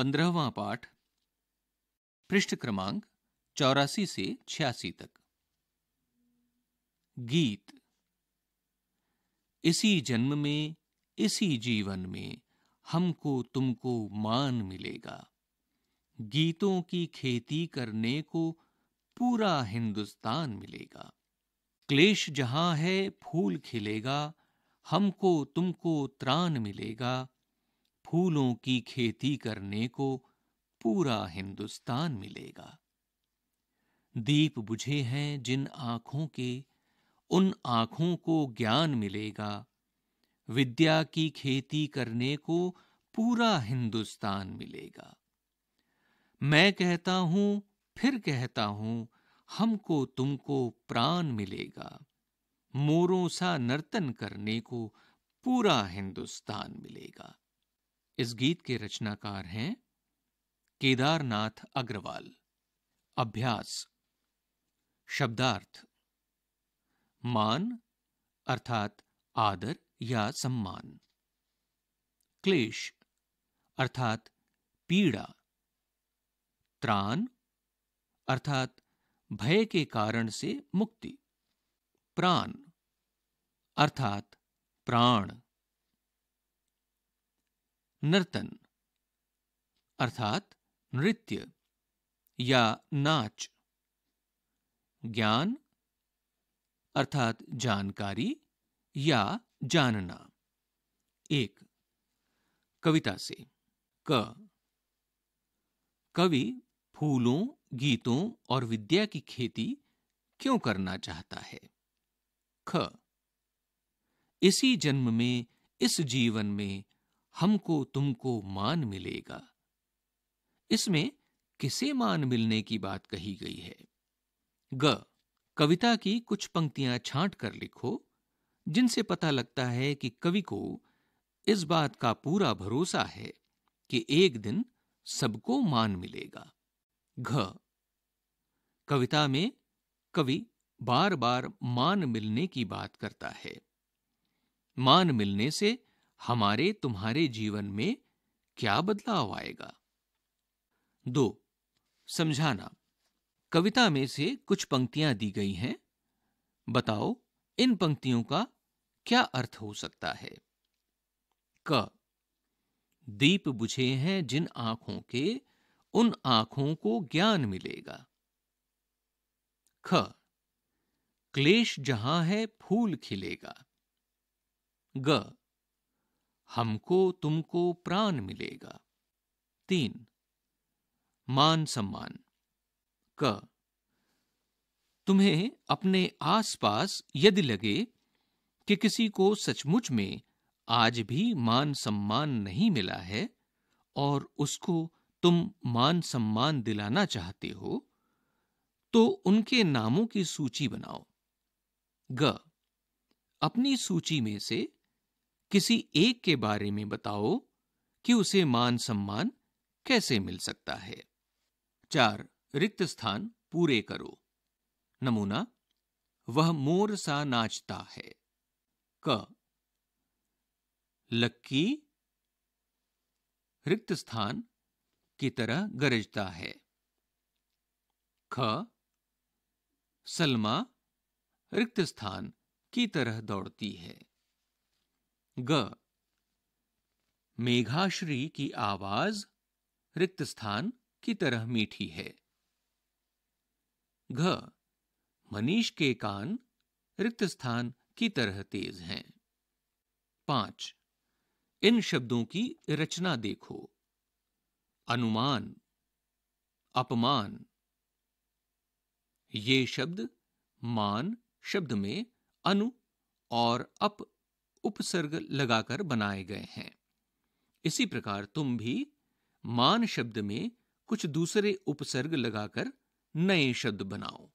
पंद्रहवा पाठ पृष्ठ क्रमांक चौरासी से छियासी तक गीत इसी जन्म में इसी जीवन में हमको तुमको मान मिलेगा गीतों की खेती करने को पूरा हिंदुस्तान मिलेगा क्लेश जहां है फूल खिलेगा हमको तुमको त्राण मिलेगा फूलों की खेती करने को पूरा हिंदुस्तान मिलेगा दीप बुझे हैं जिन आंखों के उन आंखों को ज्ञान मिलेगा विद्या की खेती करने को पूरा हिंदुस्तान मिलेगा मैं कहता हूं फिर कहता हूं हमको तुमको प्राण मिलेगा मोरों सा नर्तन करने को पूरा हिंदुस्तान मिलेगा इस गीत के रचनाकार हैं केदारनाथ अग्रवाल अभ्यास शब्दार्थ मान अर्थात आदर या सम्मान क्लेश अर्थात पीड़ा त्राण अर्थात भय के कारण से मुक्ति प्राण अर्थात प्राण नर्तन अर्थात नृत्य या नाच ज्ञान अर्थात जानकारी या जानना एक कविता से क कवि फूलों गीतों और विद्या की खेती क्यों करना चाहता है ख इसी जन्म में इस जीवन में हमको तुमको मान मिलेगा इसमें किसे मान मिलने की बात कही गई है ग कविता की कुछ पंक्तियां छांट कर लिखो जिनसे पता लगता है कि कवि को इस बात का पूरा भरोसा है कि एक दिन सबको मान मिलेगा घ कविता में कवि बार बार मान मिलने की बात करता है मान मिलने से हमारे तुम्हारे जीवन में क्या बदलाव आएगा दो समझाना कविता में से कुछ पंक्तियां दी गई हैं बताओ इन पंक्तियों का क्या अर्थ हो सकता है क दीप बुझे हैं जिन आंखों के उन आंखों को ज्ञान मिलेगा ख क्लेश जहां है फूल खिलेगा ग हमको तुमको प्राण मिलेगा तीन मान सम्मान क तुम्हें अपने आसपास यदि लगे कि किसी को सचमुच में आज भी मान सम्मान नहीं मिला है और उसको तुम मान सम्मान दिलाना चाहते हो तो उनके नामों की सूची बनाओ ग अपनी सूची में से किसी एक के बारे में बताओ कि उसे मान सम्मान कैसे मिल सकता है चार रिक्त स्थान पूरे करो नमूना वह मोर सा नाचता है क लक्की रिक्त स्थान की तरह गरजता है ख सलमा रिक्त स्थान की तरह दौड़ती है ग मेघाश्री की आवाज रिक्त स्थान की तरह मीठी है घ मनीष के कान रिक्त स्थान की तरह तेज हैं पांच इन शब्दों की रचना देखो अनुमान अपमान ये शब्द मान शब्द में अनु और अप उपसर्ग लगाकर बनाए गए हैं इसी प्रकार तुम भी मान शब्द में कुछ दूसरे उपसर्ग लगाकर नए शब्द बनाओ